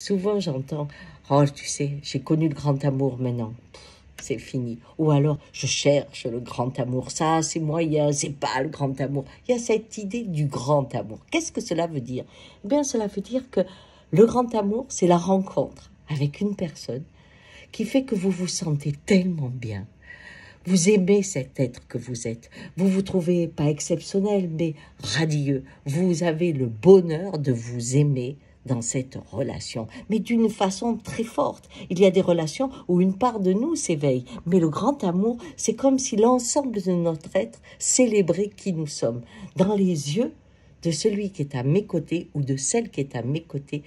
Souvent j'entends Oh, tu sais, j'ai connu le grand amour maintenant. C'est fini. Ou alors, je cherche le grand amour. Ça, c'est moyen, c'est pas le grand amour. Il y a cette idée du grand amour. Qu'est-ce que cela veut dire eh Bien, cela veut dire que le grand amour, c'est la rencontre avec une personne qui fait que vous vous sentez tellement bien. Vous aimez cet être que vous êtes. Vous vous trouvez pas exceptionnel, mais radieux. Vous avez le bonheur de vous aimer dans cette relation, mais d'une façon très forte. Il y a des relations où une part de nous s'éveille, mais le grand amour, c'est comme si l'ensemble de notre être célébrait qui nous sommes, dans les yeux de celui qui est à mes côtés ou de celle qui est à mes côtés,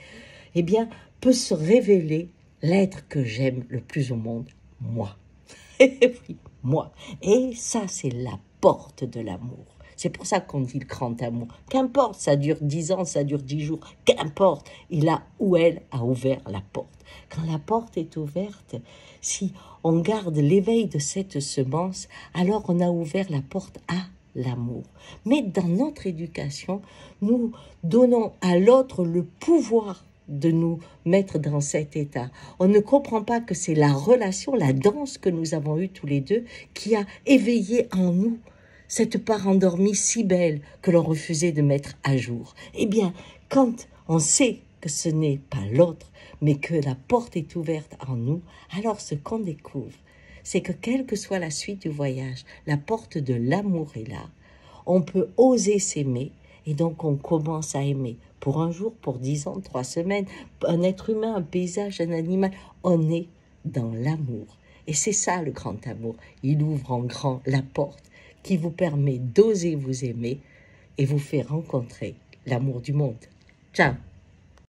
eh bien, peut se révéler l'être que j'aime le plus au monde, moi. oui, moi. Et ça, c'est la porte de l'amour. C'est pour ça qu'on dit le grand amour. Qu'importe, ça dure dix ans, ça dure dix jours, qu'importe. Il a ou elle a ouvert la porte. Quand la porte est ouverte, si on garde l'éveil de cette semence, alors on a ouvert la porte à l'amour. Mais dans notre éducation, nous donnons à l'autre le pouvoir de nous mettre dans cet état. On ne comprend pas que c'est la relation, la danse que nous avons eue tous les deux qui a éveillé en nous cette part endormie si belle que l'on refusait de mettre à jour. Eh bien, quand on sait que ce n'est pas l'autre, mais que la porte est ouverte en nous, alors ce qu'on découvre, c'est que quelle que soit la suite du voyage, la porte de l'amour est là. On peut oser s'aimer et donc on commence à aimer. Pour un jour, pour dix ans, trois semaines, un être humain, un paysage, un animal, on est dans l'amour. Et c'est ça le grand amour. Il ouvre en grand la porte qui vous permet d'oser vous aimer et vous fait rencontrer l'amour du monde. Ciao